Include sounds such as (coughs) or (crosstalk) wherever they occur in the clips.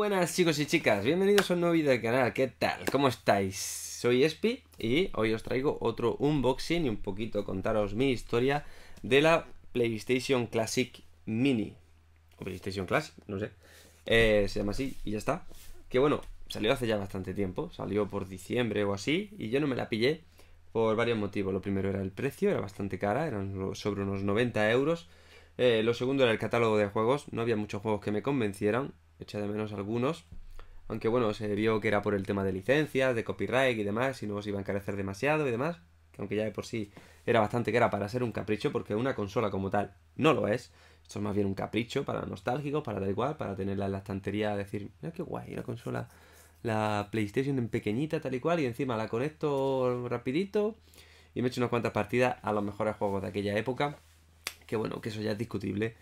buenas chicos y chicas, bienvenidos a un nuevo vídeo del canal, ¿qué tal? ¿Cómo estáis? Soy Espi y hoy os traigo otro unboxing y un poquito contaros mi historia de la PlayStation Classic Mini O PlayStation Classic, no sé eh, Se llama así y ya está Que bueno, salió hace ya bastante tiempo, salió por diciembre o así Y yo no me la pillé por varios motivos Lo primero era el precio, era bastante cara, eran sobre unos 90 euros eh, lo segundo era el catálogo de juegos, no había muchos juegos que me convencieran, eché de menos algunos. Aunque bueno, se vio que era por el tema de licencias, de copyright y demás, si no se iba a encarecer demasiado y demás. Que aunque ya de por sí era bastante que era para ser un capricho, porque una consola como tal no lo es. Esto es más bien un capricho para nostálgicos, para tal igual, para tenerla en la estantería, decir, mira qué guay, la consola, la PlayStation en pequeñita, tal y cual, y encima la conecto rapidito y me he hecho unas cuantas partidas a los mejores juegos de aquella época. Que bueno, que eso ya es discutible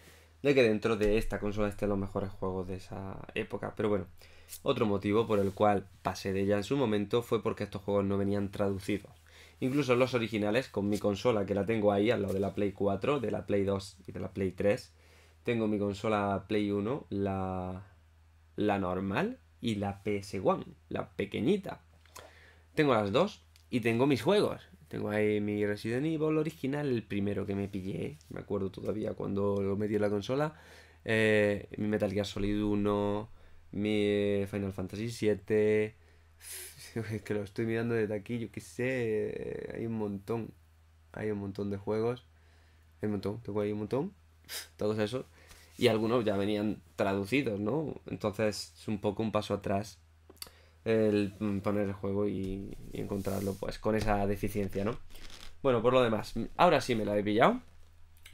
de que dentro de esta consola estén los mejores juegos de esa época. Pero bueno, otro motivo por el cual pasé de ella en su momento fue porque estos juegos no venían traducidos. Incluso los originales, con mi consola que la tengo ahí al lado de la Play 4, de la Play 2 y de la Play 3, tengo mi consola Play 1, la, la normal y la PS1, la pequeñita. Tengo las dos y tengo mis juegos. Tengo ahí mi Resident Evil original, el primero que me pillé, me acuerdo todavía cuando lo metí en la consola. Eh, mi Metal Gear Solid 1, mi eh, Final Fantasy VII, (laughs) que lo estoy mirando desde aquí, yo qué sé, hay un montón. Hay un montón de juegos. Hay un montón, tengo ahí un montón. (laughs) Todos esos. Y algunos ya venían traducidos, ¿no? Entonces es un poco un paso atrás el mm, poner el juego y, encontrarlo pues con esa deficiencia, ¿no? Bueno, por lo demás, ahora sí me la he pillado.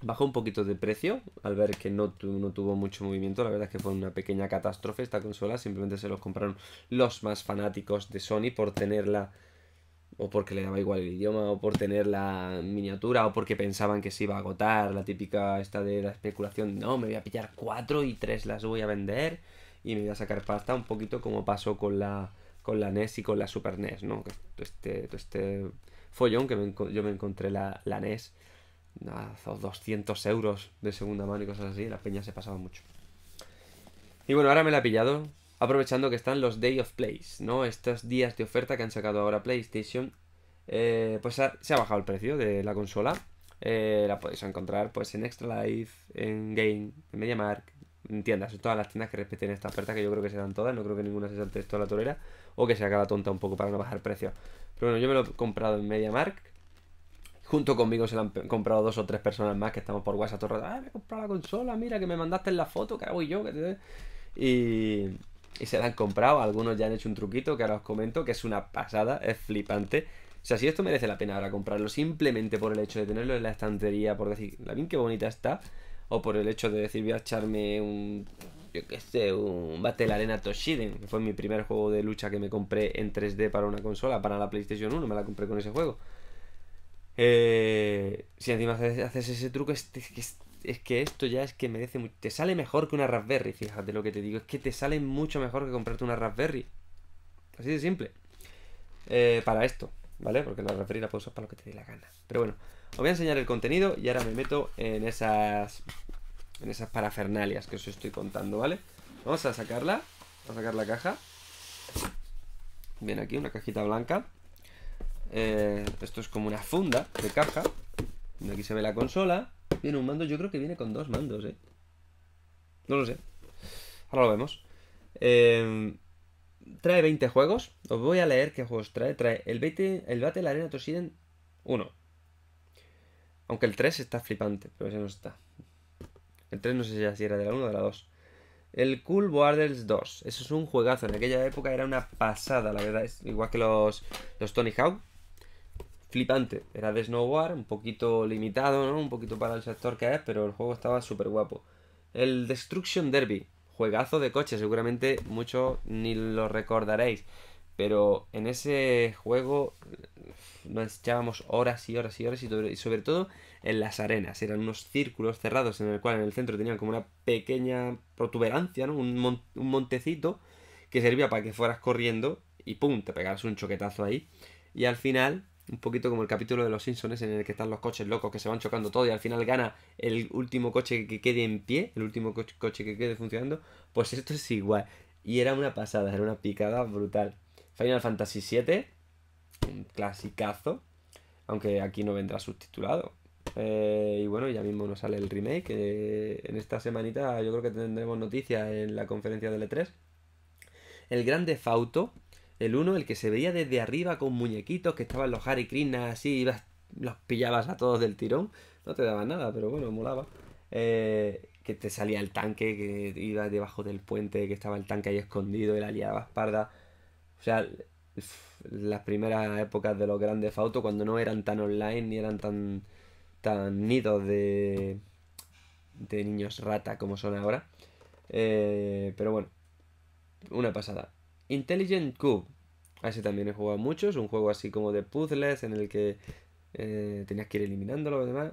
Bajó un poquito de precio al ver que no, tuvo mucho movimiento. La verdad es que fue una pequeña catástrofe esta consola. Simplemente se los compraron los más fanáticos de Sony por tenerla o porque le daba igual el idioma, o por tener la miniatura, o porque pensaban que se iba a agotar, la típica esta de la especulación, no, me voy a pillar cuatro y tres las voy a vender, y me voy a sacar pasta un poquito como pasó con la, con la NES y con la Super NES, ¿no? Este, este, follón que yo me encontré la, la NES 200 euros de segunda mano y cosas así, la peña se pasaba mucho. Y bueno, ahora me la he pillado, aprovechando que están los Day of Plays, ¿no? Estos días de oferta que han sacado ahora PlayStation, eh, pues se ha bajado el precio de la consola. Eh, la podéis encontrar pues en Extra Life, en Game, en MediaMark, tiendas, todas las tiendas que respeten esta oferta, que yo creo que se dan todas, no creo que ninguna se salte esto a la torera, o que se haga la tonta un poco para no bajar precio Pero bueno, yo me lo he comprado en MediaMark. Junto conmigo se lo han comprado dos o tres personas más que estamos por WhatsApp todo el ah, me he comprado la consola, mira que me mandaste en la foto, que hago yo, Y, y se la han comprado. Algunos ya han hecho un truquito que ahora os comento, que es una pasada, es flipante. O sea, si esto merece la pena ahora comprarlo simplemente por el hecho de tenerlo en la estantería, por decir, la bien que bonita está, o por el hecho de decir voy a echarme un, yo qué sé, un Battle Arena Toshiden, que fue mi primer juego de lucha que me compré en 3D para una consola, para la PlayStation 1, me la compré con ese juego. Eh, si encima haces ese truco, es, que esto ya es que merece mucho. Te sale mejor que una Raspberry, fíjate lo que te digo. Es que te sale mucho mejor que comprarte una Raspberry. Así de simple. Eh, para esto, ¿vale? Porque la Raspberry la puedes usar para lo que te dé la gana. Pero bueno. Os voy a enseñar el contenido y ahora me meto en esas en esas parafernalias que os estoy contando, ¿vale? Vamos a sacarla, vamos a sacar la caja. Viene aquí una cajita blanca. Eh, esto es como una funda de caja. Aquí se ve la consola. Viene un mando, yo creo que viene con dos mandos, ¿eh? No lo sé. Ahora lo vemos. Em, trae 20 juegos. Os voy a leer qué juegos trae. Trae el, 20, el Battle Arena Tosiden 1 aunque el 3 está flipante, pero ese no está. El 3 no sé si era de la 1 o de la 2. El Cool Borders 2. Eso es un juegazo. En aquella época era una pasada, la verdad. Es igual que los, los Tony Hawk. Flipante. Era de snowboard, un poquito limitado, ¿no? Un poquito para el sector que es, pero el juego estaba súper guapo. El Destruction Derby. Juegazo de coche. Seguramente muchos ni lo recordaréis. Pero en ese juego nos echábamos horas y horas y horas y sobre, todo en las arenas. Eran unos círculos cerrados en el cual en el centro tenían como una pequeña protuberancia, ¿no? un, un montecito que servía para que fueras corriendo y pum, te pegaras un choquetazo ahí. Y al final, un poquito como el capítulo de los Simpsons en el que están los coches locos que se van chocando todo y al final gana el último coche que quede en pie, el último coche que quede funcionando, pues esto es igual. Y era una pasada, era una picada brutal. Final Fantasy VII, un clasicazo, aunque aquí no vendrá subtitulado. Eh, y bueno, ya mismo nos sale el remake. en esta semanita yo creo que tendremos noticias en la conferencia del E3. El grande Fauto, el uno, el que se veía desde arriba con muñequitos, que estaban los Harry Krishna así, los pillabas a todos del tirón. No te daban nada, pero bueno, molaba. Eh, que te salía el tanque, que ibas debajo del puente, que estaba el tanque ahí escondido, y la liabas parda. O sea, las primeras épocas de los grandes autos cuando no eran tan online ni eran tan tan nidos de de niños rata como son ahora eh, pero bueno una pasada Intelligent Cube así también he jugado mucho es un juego así como de puzzles en el que eh, tenías que ir eliminándolo y demás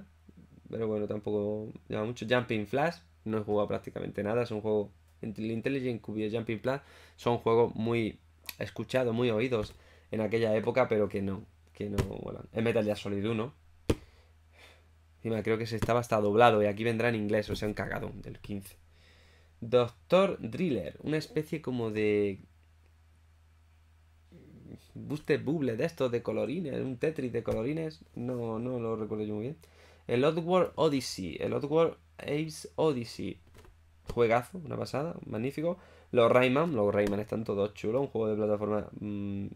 pero bueno tampoco lleva mucho Jumping Flash no he jugado prácticamente nada es un juego el Intelligent Cube y el Jumping Flash son juegos muy He escuchado, muy oídos en aquella época, pero que no, que no Es Metal Gear Solid 1. Encima creo que se estaba hasta doblado y aquí vendrá en inglés, o sea, un cagado del 15. Doctor Driller, una especie como de... Buste Bubble de estos, de colorines, un Tetris de colorines, no, no lo recuerdo yo muy bien. El Oddworld Odyssey, el Oddworld Ace Odyssey, juegazo, una pasada, magnífico. Los Rayman, los Rayman están todos chulos, un juego de plataforma mm,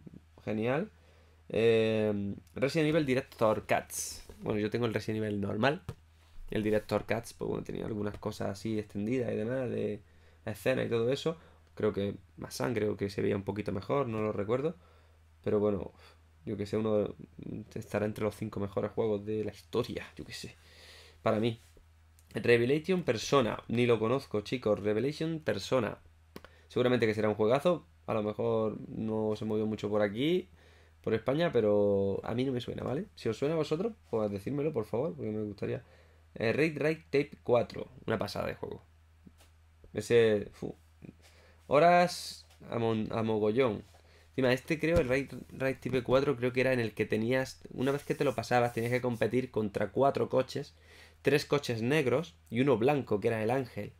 genial. Em, Resident Evil Director Cats. Bueno, yo tengo el Resident Evil normal. El Director Cats, pues bueno, tenía algunas cosas así extendidas y demás, de escena y todo eso. Creo que más sangre o que se veía un poquito mejor, no lo recuerdo. Pero bueno, yo que sé, uno estará entre los cinco mejores juegos de la historia, yo que sé. Para mí. Revelation Persona, ni lo conozco, chicos. Revelation Persona, Seguramente que será un juegazo. A lo mejor no se movió mucho por aquí, por España, pero a mí no me suena, ¿vale? Si os suena a vosotros, pues decírmelo, por favor, porque me gustaría. Eh, Raid Raid Tape 4, una pasada de juego. Ese. Fu. Horas a, a, mogollón. Encima, este creo, el Raid, Raid Tape 4, creo que era en el que tenías. Una vez que te lo pasabas, tenías que competir contra cuatro coches: tres coches negros y uno blanco, que era el Ángel.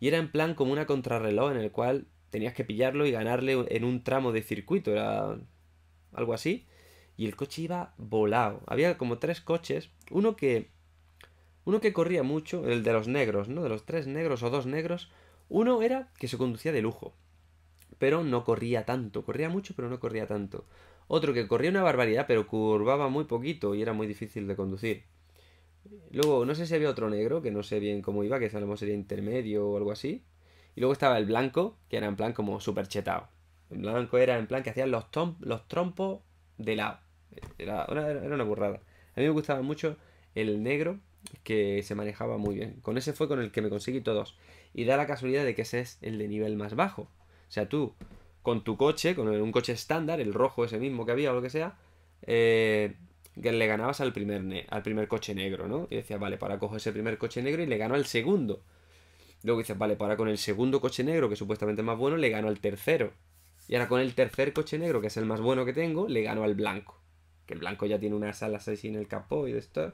Y era en plan como una contrarreloj en el cual tenías que pillarlo y ganarle en un tramo de circuito, era algo así. Y el coche iba volado. Había como tres coches, uno que uno que corría mucho, el de los negros, ¿no? De los tres negros o dos negros, uno era que se conducía de lujo, pero no corría tanto, corría mucho pero no corría tanto. Otro que corría una barbaridad pero curvaba muy poquito y era muy difícil de conducir. Luego, no sé si había otro negro, que no sé bien cómo iba, que sabemos sería intermedio o algo así. Y luego estaba el blanco, que era en plan como súper chetado. El blanco era en plan que hacían los, tom los trompos de lado. Era, era, una burrada. A mí me gustaba mucho el negro, que se manejaba muy bien. Con ese fue con el que me conseguí todos. Y da la casualidad de que ese es el de nivel más bajo. O sea, tú, con tu coche, con un coche estándar, el rojo ese mismo que había o lo que sea, eh, que le ganabas al primer, al primer coche negro, ¿no? Y decías, vale, para cojo ese primer coche negro y le gano al segundo. Luego dices, vale, para con el segundo coche negro, que supuestamente es más bueno, le gano al tercero. Y ahora con el tercer coche negro, que es el más bueno que tengo, le gano al blanco. Que el blanco ya tiene una alas así en el capó y de esto.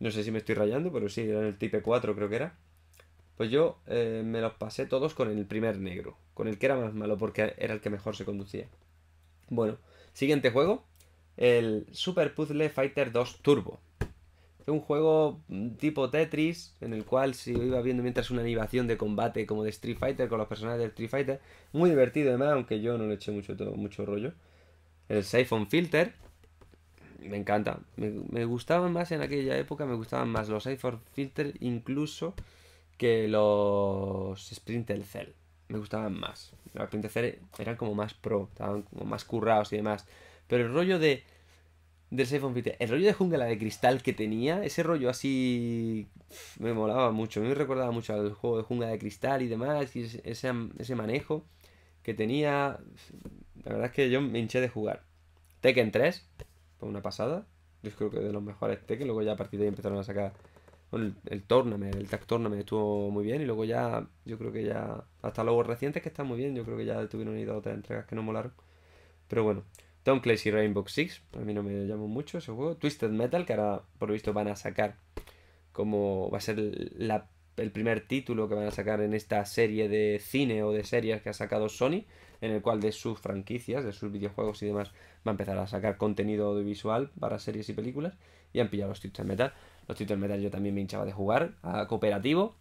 No sé si me estoy rayando, pero sí, era el type 4 creo que era. Pues yo eh, me los pasé todos con el primer negro, con el que era más malo porque era el que mejor se conducía. Bueno, siguiente juego, el Super Puzzle Fighter 2 Turbo. Un juego mm, tipo Tetris, en el cual se iba viendo mientras una animación de combate como de Street Fighter con los personajes de Street Fighter. Muy divertido además, aunque yo no le eché mucho, mucho rollo. El Siphon Filter. Me encanta. Me, gustaban más en aquella época, me gustaban más los Siphon Filter incluso que los Sprinter Cell. Me gustaban más. Los Sprinter Cell eran como más pro, estaban como más currados y demás. Pero el rollo de. Del El rollo de jungla de cristal que tenía, ese rollo así. Me molaba mucho. Me recordaba mucho al juego de jungla de cristal y demás. Y ese, manejo que tenía. La verdad es que yo me hinché de jugar. Tekken 3, fue una pasada. Yo creo que de los mejores Tekken. Luego ya a partir de ahí empezaron a sacar. el, el el tag estuvo muy bien. Y luego ya, yo creo que ya. Hasta luego recientes que están muy bien. Yo creo que ya tuvieron ido otras entregas que no molaron. Pero bueno. Tom y Rainbow Six, a mí no me llamó mucho ese juego. Twisted Metal, que ahora por visto van a sacar como va a ser el primer título que van a sacar en esta serie de cine o de series que ha sacado Sony, en el cual de sus franquicias, de sus videojuegos y demás, va a empezar a sacar contenido audiovisual para series y películas. Y han pillado los Twisted Metal. Los Twisted Metal yo también me hinchaba de jugar a cooperativo,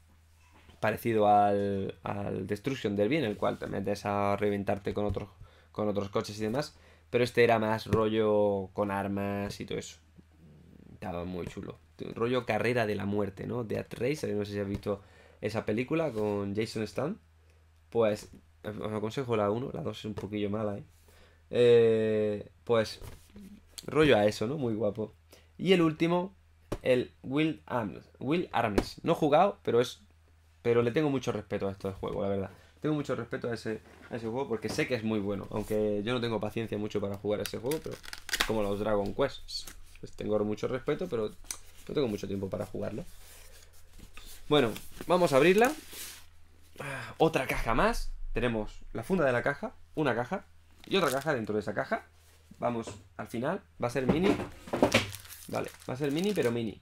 parecido al, al Destruction Derby, en el cual te metes a reventarte con otros, con otros coches y demás. Pero este era más rollo con armas y todo eso. Estaba muy chulo. Rollo carrera de la muerte, ¿no? De Race, no sé si has visto esa película con Jason Statham. Pues os aconsejo la 1, la 2 es un poquillo mala, ¿eh? ¿eh? Pues rollo a eso, ¿no? Muy guapo. Y el último, el Will Arms. Will No he jugado, pero es pero le tengo mucho respeto a esto juego, la verdad. Tengo mucho respeto a ese, ese juego porque sé que es muy bueno. Aunque yo no tengo paciencia mucho para jugar ese juego, pero como los Dragon Quest. Pues tengo mucho respeto, pero no tengo mucho tiempo para jugarlo. Bueno, vamos a abrirla. Ah, otra caja más. Tenemos la funda de la caja, una caja y otra caja dentro de esa caja. Vamos al final. Va a ser mini. Vale, va a ser mini, pero mini.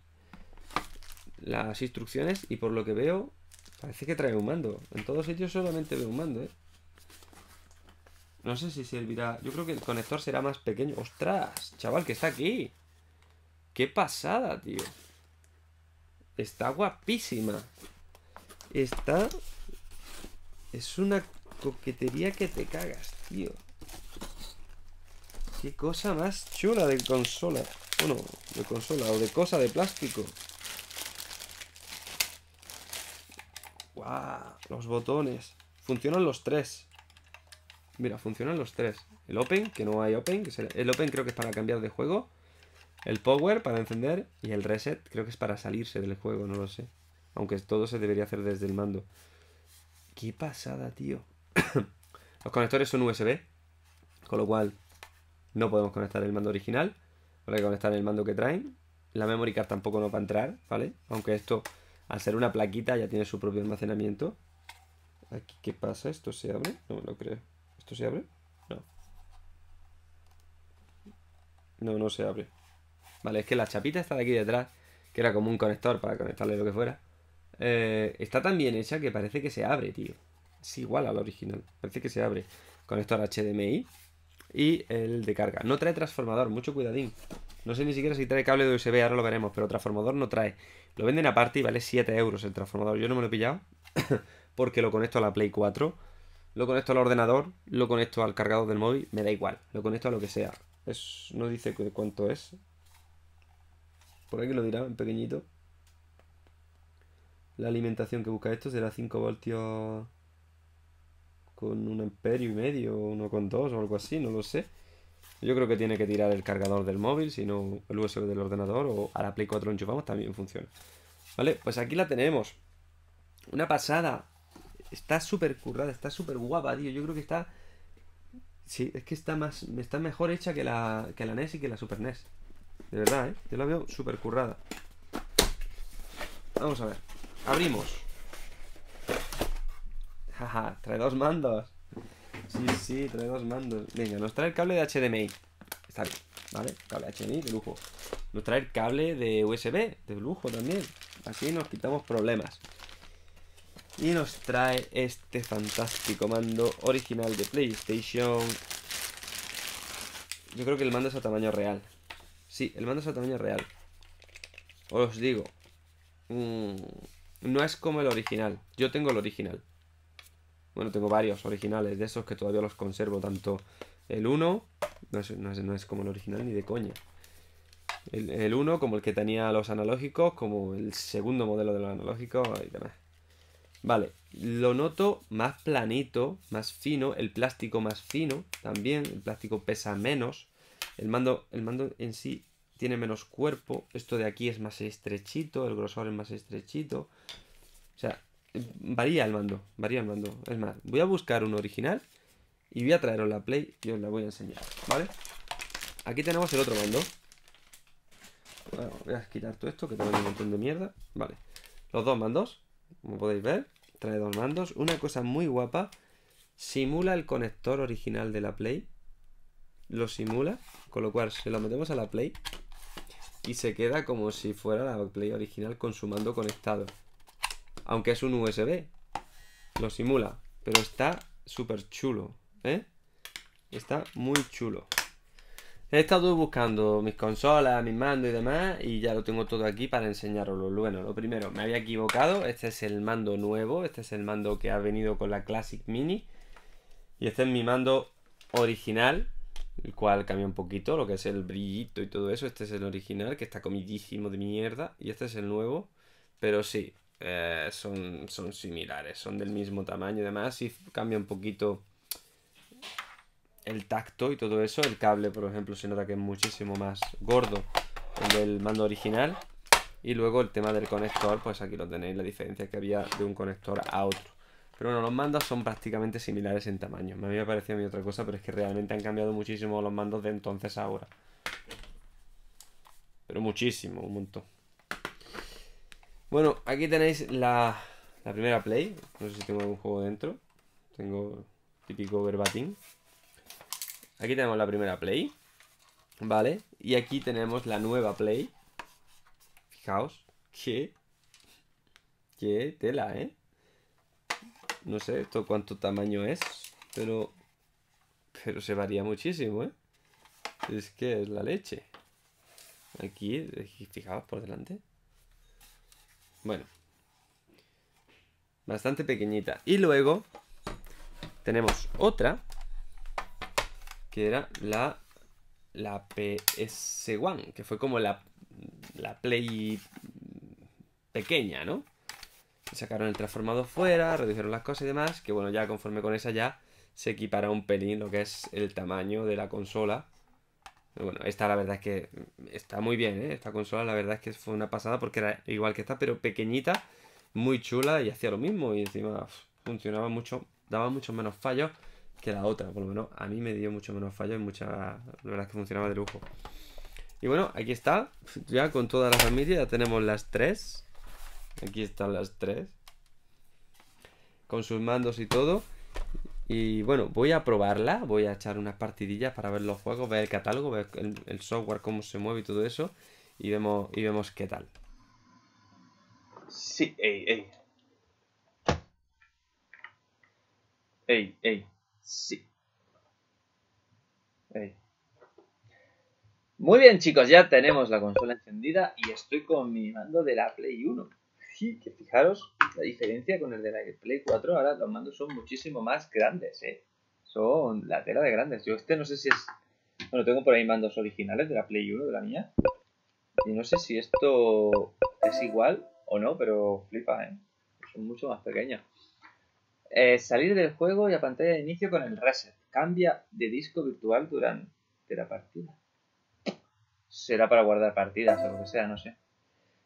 Las instrucciones y por lo que veo Parece que trae un mando. En todos ellos solamente veo un mando, ¿eh? No sé si servirá... Yo creo que el conector será más pequeño. ¡Ostras! Chaval, que está aquí. ¡Qué pasada, tío! Está guapísima. Está... Es una coquetería que te cagas, tío. Qué cosa más chula de consola. Bueno, de consola o de cosa de plástico. los botones. Funcionan los tres. Mira, funcionan los tres. El open, que no hay open. Que el open creo que es para cambiar de juego. El power para encender. Y el reset creo que es para salirse del juego, no lo sé. Aunque todo se debería hacer desde el mando. Qué pasada, tío. (coughs) los conectores son USB. Con lo cual no podemos conectar el mando original. Habrá que conectar el mando que traen. La memory card tampoco no va a entrar, ¿vale? Aunque esto al ser una plaquita ya tiene su propio almacenamiento. ¿qué pasa? ¿Esto se abre? No me lo creo. ¿Esto se abre? No. No, no se abre. Vale, es que la chapita está de aquí detrás, que era como un conector para conectarle lo que fuera. Eh, está tan bien hecha que parece que se abre, tío. Es igual al original. Parece que se abre. Conector HDMI y el de carga. No trae transformador, mucho cuidadín. No sé ni siquiera si trae cable de USB, ahora lo veremos, pero transformador no trae. Lo venden aparte y vale 7 euros el transformador. Yo no me lo he pillado (coughs) porque lo conecto a la Play 4, lo conecto al ordenador, lo conecto al cargador del móvil, me da igual, lo conecto a lo que sea. Es, no dice cuánto es. Por aquí lo dirá en pequeñito. La alimentación que busca esto será 5 voltios con un amperio y medio, uno con dos o algo así, no lo sé. Yo creo que tiene que tirar el cargador del móvil, si no el USB del ordenador o al la Play 4 enchufamos, también funciona. Vale, pues aquí la tenemos. Una pasada. Está súper currada, está súper guapa, tío. Yo creo que está... Sí, es que está más está mejor hecha que la, que la NES y que la Super NES. De verdad, ¿eh? Yo la veo súper currada. Vamos a ver. Abrimos. Jaja, trae dos mandos. Sí, sí, trae dos mandos. Venga, nos trae el cable de HDMI. Está bien, ¿vale? Cable HDMI de lujo. Nos trae el cable de USB de lujo también. Así nos quitamos problemas. Y nos trae este fantástico mando original de PlayStation. Yo creo que el mando es a tamaño real. Sí, el mando es a tamaño real. Os digo. Mm, no es como el original. Yo tengo el original. Bueno, tengo varios originales de esos que todavía los conservo, tanto el 1, no es, como el original ni de coña. El 1 como el que tenía los analógicos, como el segundo modelo de los analógicos y demás. Vale, lo noto más planito, más fino, el plástico más fino también, el plástico pesa menos, el mando, el mando en sí tiene menos cuerpo, esto de aquí es más estrechito, el grosor es más estrechito, o sea, Varía el mando, varía el mando. Es más, voy a buscar un original y voy a traeros la Play y os la voy a enseñar, ¿vale? Aquí tenemos el otro mando. voy a quitar todo esto que tengo un montón de mierda. Vale, los dos mandos, como podéis ver, trae dos mandos. Una cosa muy guapa, simula el conector original de la Play. Lo simula, con lo cual se lo metemos a la Play y se queda como si fuera la Play original con su mando conectado aunque es un USB. Lo simula, pero está súper chulo, ¿eh? Está muy chulo. He estado buscando mis consolas, mis mando y demás, y ya lo tengo todo aquí para enseñaroslo. Bueno, lo primero, me había equivocado. Este es el mando nuevo, este es el mando que ha venido con la Classic Mini. Y este es mi mando original, el cual cambia un poquito, lo que es el brillito y todo eso. Este es el original, que está comidísimo de mierda. Y este es el nuevo, pero sí, eh, son, son similares, son del mismo tamaño y demás, y cambia un poquito el tacto y todo eso. El cable, por ejemplo, se nota que es muchísimo más gordo el del mando original. Y luego el tema del conector, pues aquí lo tenéis, la diferencia que había de un conector a otro. Pero bueno, los mandos son prácticamente similares en tamaño. Me había parecido a mí otra cosa, pero es que realmente han cambiado muchísimo los mandos de entonces a ahora. Pero muchísimo, un montón. Bueno, aquí tenéis la, primera play. No sé si tengo algún juego dentro. Tengo típico verbatim. Aquí tenemos la primera play. ¿Vale? Y aquí tenemos la nueva play. Fijaos. ¿Qué? ¿Qué tela, eh? No sé esto cuánto tamaño es, pero... Pero se varía muchísimo, ¿eh? Es que es la leche. Aquí, fijaos por delante. Bueno. Bastante pequeñita. Y luego tenemos otra. Que era la, la PS1. Que fue como la, Play pequeña, ¿no? Sacaron el transformador fuera, redujeron las cosas y demás. Que bueno, ya conforme con esa ya se equipara un pelín lo que es el tamaño de la consola bueno, esta la verdad es que está muy bien, ¿eh? Esta consola la verdad es que fue una pasada porque era igual que esta, pero pequeñita, muy chula y hacía lo mismo y encima funcionaba mucho, daba mucho menos fallos que la otra, por lo menos a mí me dio mucho menos fallos y mucha, la verdad es que funcionaba de lujo. Y bueno, aquí está, ya con toda la familia, ya tenemos las tres. Aquí están las tres. Con sus mandos y todo. Y bueno, voy a probarla, voy a echar unas partidillas para ver los juegos, ver el catálogo, ver el, software, cómo se mueve y todo eso. Y vemos, y vemos qué tal. Sí, ey, ey. Ey, ey, sí. Muy bien chicos, ya tenemos la consola encendida y estoy con mi mando de la Play 1 que fijaros la diferencia con el de la Play 4, ahora los mandos son muchísimo más grandes, ¿eh? Son la tela de grandes. Yo este no sé si es... Bueno, tengo por ahí mandos originales de la Play 1, de la mía. Y no sé si esto es igual o no, pero flipa, ¿eh? Son mucho más pequeños. Eh, salir del juego y a pantalla de inicio con el reset. Cambia de disco virtual durante la partida. Será para guardar partidas o lo que sea, no sé.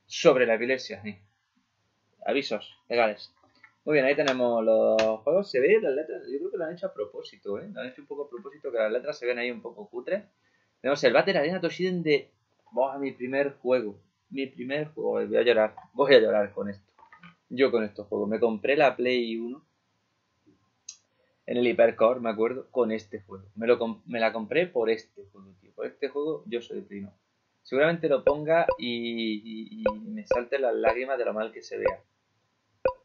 Sobre la epilepsia, sí avisos legales. Muy bien, ahí tenemos los juegos. Se ven las letras, yo creo que lo han hecho a propósito, ¿eh? Lo han hecho un poco a propósito, que las letras se ven ahí un poco cutre Tenemos el Battle Arena Toshiden de... a mi primer juego! Mi primer juego. Voy a llorar, voy a llorar con esto. Yo con estos juegos. Me compré la Play 1 en el Hypercore, me acuerdo, con este juego. Me, lo me la compré por este juego, tío. Por este juego yo soy primo. Seguramente lo ponga y, me salte las lágrimas de lo mal que se vea.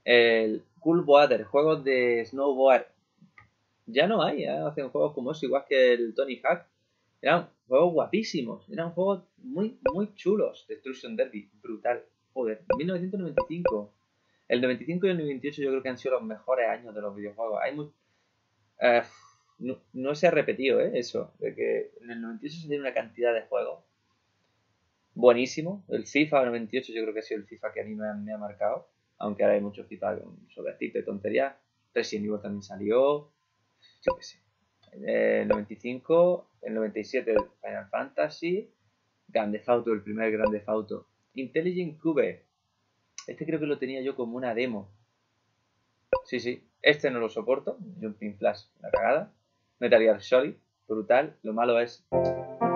El Cool Water, juegos de snowboard. Ya no hay, ¿eh? hacen juegos como eso, igual que el Tony Hawk. Eran juegos guapísimos, eran juegos muy, muy chulos. Destruction Derby, brutal. Joder, 1995. El 95 y el 98 yo creo que han sido los mejores años de los videojuegos. Hay eh, no, se ha repetido ¿eh? eso, de que en el 98 se tiene una cantidad de juegos buenísimo. El FIFA 98 yo creo que ha sido el FIFA que a mí me ha marcado aunque ahora hay mucho feedback sobre este de tonterías. Resident Evil también salió, yo qué sé. el 95, el 97 Final Fantasy, Grande Fauto, el primer Grande Fauto. Intelligent Cube, este creo que lo tenía yo como una demo. Sí, sí, este no lo soporto, Jumping Flash, una cagada. Metal Gear Solid, brutal. Lo malo es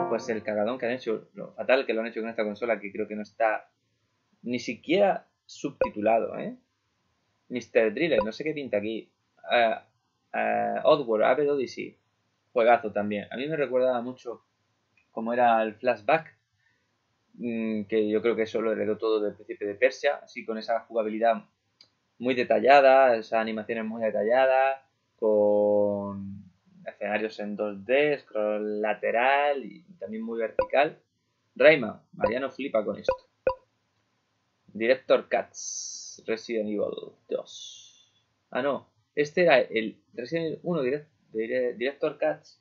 pues el cagadón que han hecho, lo fatal que lo han hecho con esta consola, que creo que no está ni siquiera subtitulado, ¿eh? Mr. Driller, no sé qué pinta aquí. Uh, uh, Oddworld, Aved Odyssey. Juegazo también. A mí me recordaba mucho cómo era el flashback, mm, que yo creo que eso lo heredó todo del príncipe de Persia, así con esa jugabilidad muy detallada, esas animaciones muy detalladas, con escenarios en 2D, scroll lateral y también muy vertical. Rayman, Mariano flipa con esto. Director Cats, Resident Evil 2. Ah, no, este era el Resident Evil 1 de Director Cats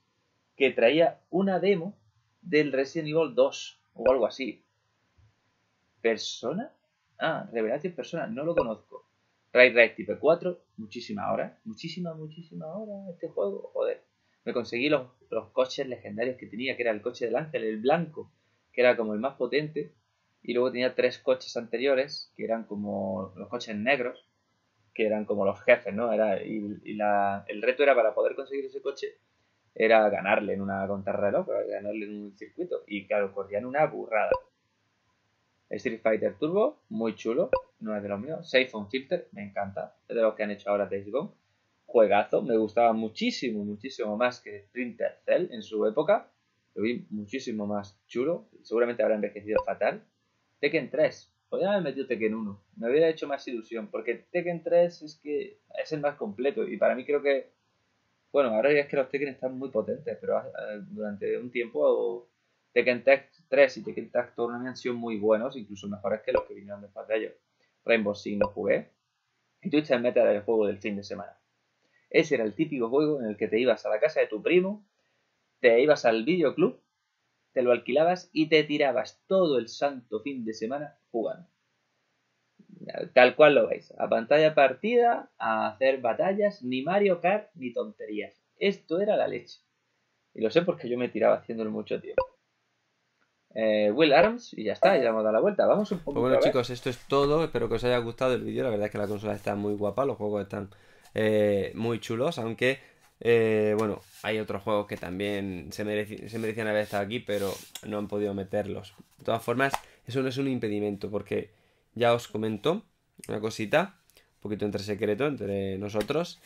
que traía una demo del Resident Evil 2 o algo así. ¿Persona? Ah, Revelation Persona, no lo conozco. Ray Ray Type 4, muchísima hora, muchísima, muchísima hora este juego, joder. Me conseguí los, los coches legendarios que tenía, que era el coche del ángel, el blanco, que era como el más potente, y luego tenía tres coches anteriores, que eran como los coches negros, que eran como los jefes, ¿no? Era, y, la, el reto era para poder conseguir ese coche, era ganarle en una contrarreloj, ganarle en un circuito. Y claro, corrían una burrada. Street Fighter Turbo, muy chulo, no es de los míos. Safe on Filter, me encanta, es de los que han hecho ahora Days Gone. Juegazo, me gustaba muchísimo, muchísimo más que Sprinter Cell en su época. Lo vi muchísimo más chulo, seguramente habrá envejecido fatal, Tekken 3. Podría haber metido Tekken 1. Me hubiera hecho más ilusión. Porque Tekken 3 es que es el más completo. Y para mí creo que. Bueno, ahora ya es que los Tekken están muy potentes. Pero ah, ah, durante un tiempo Tekken 3 y Tekken Tag Tournament han sido muy buenos. Incluso mejores que los que vinieron después de ellos. Rainbow Six lo jugué. Y tú estás en meta del juego del fin de semana. Ese era el típico juego en el que te ibas a la casa de tu primo. Te ibas al videoclub te lo alquilabas y te tirabas todo el santo fin de semana jugando. Tal cual lo veis, a pantalla partida, a hacer batallas, ni Mario Kart ni tonterías. Esto era la leche. Y lo sé porque yo me tiraba haciéndolo mucho tiempo. Eh, Will Arms y ya está, ya hemos dado la vuelta. Vamos un poco. Pues bueno, chicos, esto es todo. Espero que os haya gustado el vídeo. La verdad es que la consola está muy guapa, los juegos están eh, muy chulos, aunque eh, bueno, hay otros juegos que también se, merecían haber estado aquí, pero no han podido meterlos. De todas formas, eso no es un impedimento, porque ya os comento una cosita, un poquito entre secreto, entre nosotros,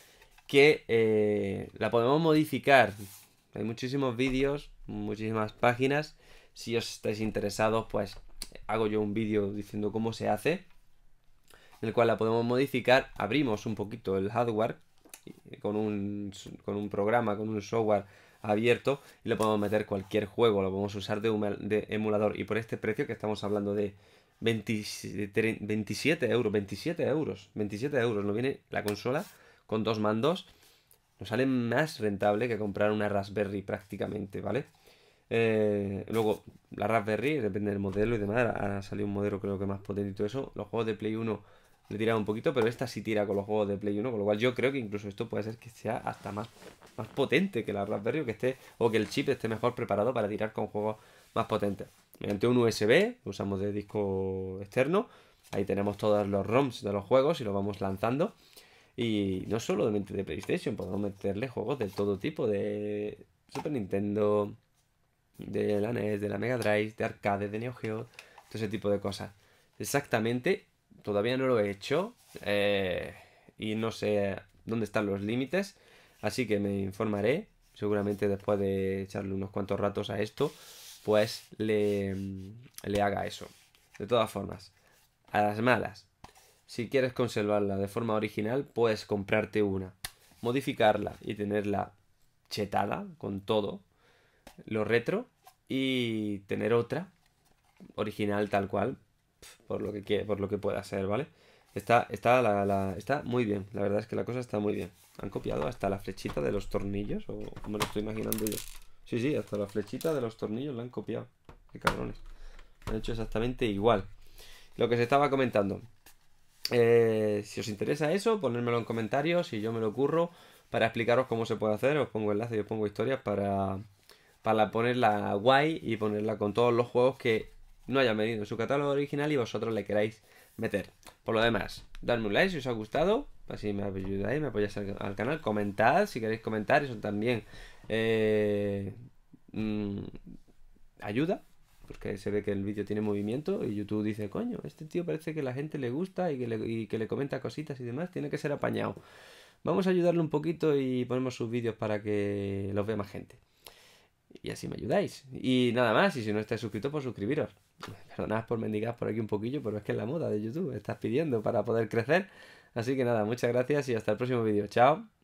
que eh, la podemos modificar. Hay muchísimos vídeos, muchísimas páginas. Si os estáis interesados, pues hago yo un vídeo diciendo cómo se hace, en el cual la podemos modificar. Abrimos un poquito el hardware con un, programa, con un software abierto y le podemos meter cualquier juego, lo podemos usar de, emulador y por este precio que estamos hablando de 27 euros, 27 euros, 27 euros, nos viene la consola con dos mandos, nos sale más rentable que comprar una Raspberry prácticamente, ¿vale? Eh, luego, la Raspberry, depende del modelo y demás, ha salido un modelo creo que más potente eso, los juegos de Play 1 le tirado un poquito, pero esta sí tira con los juegos de Play 1, con lo cual yo creo que incluso esto puede ser que sea hasta más, más potente que la Raspberry o que esté, o que el chip esté mejor preparado para tirar con juegos más potentes. Mediante un USB, usamos de disco externo, ahí tenemos todos los ROMs de los juegos y los vamos lanzando. Y no solo de, de PlayStation, podemos meterle juegos de todo tipo, de Super Nintendo, de la NES, de la Mega Drive, de arcade, de Neo Geo, todo ese tipo de cosas. Exactamente todavía no lo he hecho eh, y no sé dónde están los límites, así que me informaré, seguramente después de echarle unos cuantos ratos a esto, pues le, le haga eso. De todas formas, a las malas, si quieres conservarla de forma original, puedes comprarte una, modificarla y tenerla chetada con todo, lo retro, y tener otra original tal cual, por lo que por lo que pueda ser, ¿vale? Está, está, está muy bien, la verdad es que la cosa está muy bien. Han copiado hasta la flechita de los tornillos, o como lo estoy imaginando yo. Sí, sí, hasta la flechita de los tornillos la han copiado. Qué cabrones. Han hecho exactamente igual. Lo que se estaba comentando. Eh, si os interesa eso, ponérmelo en comentarios Si yo me lo curro para explicaros cómo se puede hacer. Os pongo enlaces y os pongo historias para, para ponerla guay y ponerla con todos los juegos que no hayan venido en su catálogo original y vosotros le queráis meter. Por lo demás, dadme un like si os ha gustado, así me ayudáis, me apoyáis al, canal, comentad si queréis comentar, eso también eh, mm, ayuda, porque se ve que el vídeo tiene movimiento y YouTube dice, coño, este tío parece que la gente le gusta y que le, y que le comenta cositas y demás, tiene que ser apañado. Vamos a ayudarle un poquito y ponemos sus vídeos para que los vea más gente. Y así me ayudáis. Y nada más, y si no estáis suscrito pues suscribiros perdonad por mendigar por aquí un poquillo, pero es que es la moda de YouTube, estás pidiendo para poder crecer. Así que nada, muchas gracias y hasta el próximo vídeo. Chao.